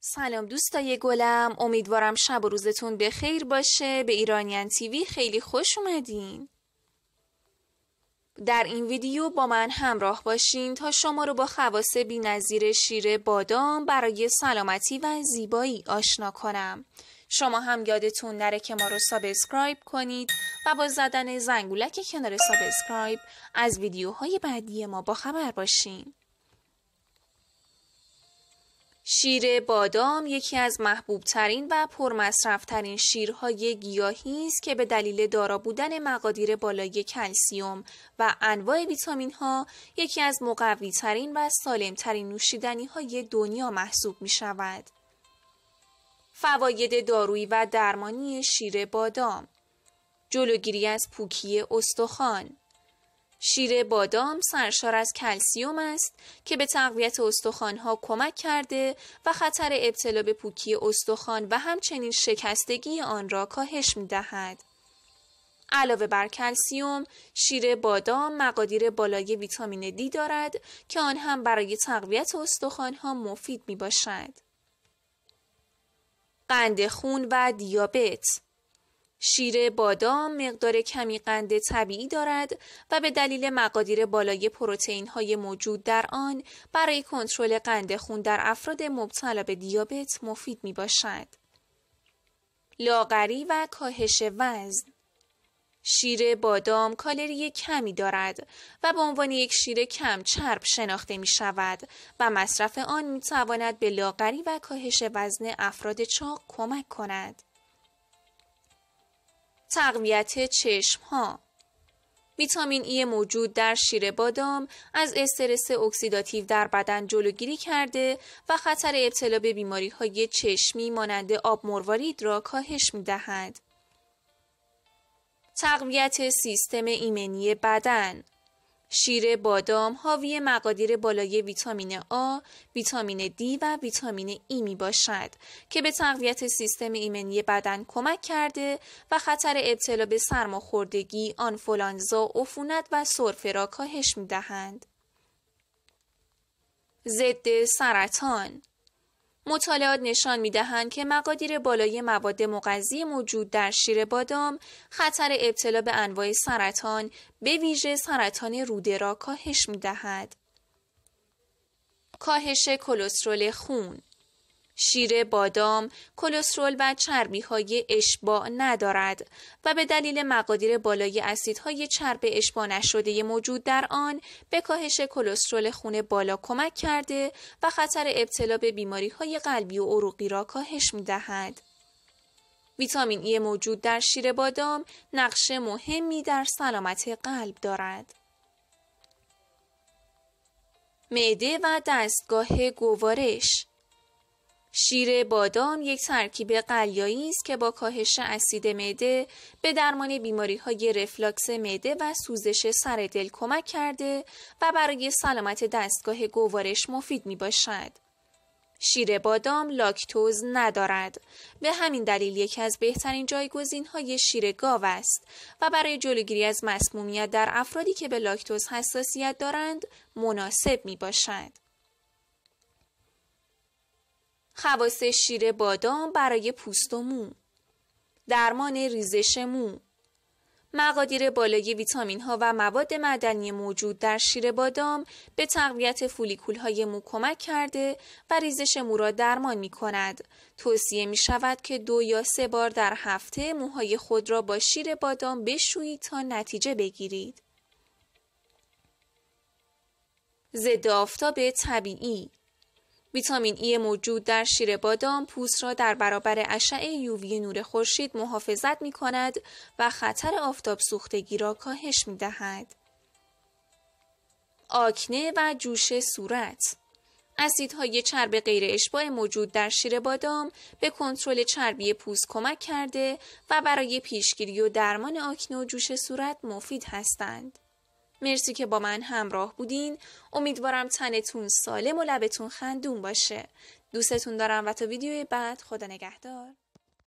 سلام دوستای گلم امیدوارم شب و روزتون به خیر باشه به ایرانیان تیوی خیلی خوش اومدین در این ویدیو با من همراه باشین تا شما رو با خواص بینظیر شیر بادام برای سلامتی و زیبایی آشنا کنم شما هم یادتون نره که ما رو سابسکرایب کنید و با زدن زنگولک کنار سابسکرایب از ویدیوهای بعدی ما با خبر باشین شیر بادام یکی از محبوبترین و پرمصرفترین شیرهای گیاهی است که به دلیل دارا بودن مقادیر بالای کلسیوم و انواع ویتامین ها یکی از ترین و سالمترین نوشیدنی های دنیا محسوب می شود. فواید دارویی و درمانی شیر بادام جلوگیری از پوکی استخوان شیر بادام سرشار از کلسیوم است که به تقویت استخوانها کمک کرده و خطر ابتلا به پوکی استخوان و همچنین شکستگی آن را کاهش می علاوه بر کلسیوم، شیر بادام مقادیر بالای ویتامین دی دارد که آن هم برای تقویت استخوانها مفید می باشد. قند خون و دیابت شیر بادام مقدار کمی قند طبیعی دارد و به دلیل مقادیر بالای پروتئین های موجود در آن برای کنترل قند خون در افراد مبتلا به دیابت مفید می باشد. لاغری و کاهش وزن شیر بادام کالری کمی دارد و به عنوان یک شیر کم چرب شناخته می شود و مصرف آن می تواند به لاغری و کاهش وزن افراد چاق کمک کند. تقویت چشم ها ویتامین ای e موجود در شیر بادام از استرس اکسیداتیو در بدن جلوگیری کرده و خطر ابتلا به بیماری های چشمی مانند آب مروارید را کاهش می دهد. تقویت سیستم ایمنی بدن شیر بادام حاوی مقادیر بالای ویتامین آ، ویتامین دی و ویتامین ای می باشد که به تقویت سیستم ایمنی بدن کمک کرده و خطر ابتلا به سرماخوردگی، آنفولانزا، عفونت و سرفه را کاهش می دهند. ضد سرطان مطالعات نشان می دهند که مقادیر بالای مواد مغذی موجود در شیر بادام خطر ابتلا به انواع سرطان به ویژه سرطان روده را کاهش می دهد. کاهش کلسترول خون شیر بادام کلسترول و چربی های اشباع ندارد و به دلیل مقادیر بالای اسیدهای چرب اشباع نشده موجود در آن به کاهش کلسترول خون بالا کمک کرده و خطر ابتلا به بیماری های قلبی و عروقی را کاهش می دهد. ویتامین ای موجود در شیر بادام نقش مهمی در سلامت قلب دارد. معده و دستگاه گوارش شیر بادام یک ترکیب قلیایی است که با کاهش اسید معده به درمان بیماری های رفلاکس معده و سوزش سر دل کمک کرده و برای سلامت دستگاه گوارش مفید می باشد. شیر بادام لاکتوز ندارد. به همین دلیل یکی از بهترین جایگزین های شیر گاو است و برای جلوگیری از مسمومیت در افرادی که به لاکتوز حساسیت دارند مناسب می باشد. خواص شیر بادام برای پوست و مو درمان ریزش مو مقادیر بالای ویتامین ها و مواد مدنی موجود در شیر بادام به تقویت فولیکول های مو کمک کرده و ریزش مو را درمان می کند. توصیه می شود که دو یا سه بار در هفته موهای خود را با شیر بادام بشویید تا نتیجه بگیرید. ضد آفتاب طبیعی ویتامین ای موجود در شیر بادام پوست را در برابر اشعه یووی نور خورشید محافظت می کند و خطر آفتاب سوختگی را کاهش می دهد. آکنه و جوش صورت اسیدهای چرب غیر اشباع موجود در شیر بادام به کنترل چربی پوست کمک کرده و برای پیشگیری و درمان آکنه و جوش صورت مفید هستند. مرسی که با من همراه بودین امیدوارم تنتون سالم و لبتون خندون باشه دوستتون دارم و تا ویدیوی بعد خدا نگهدار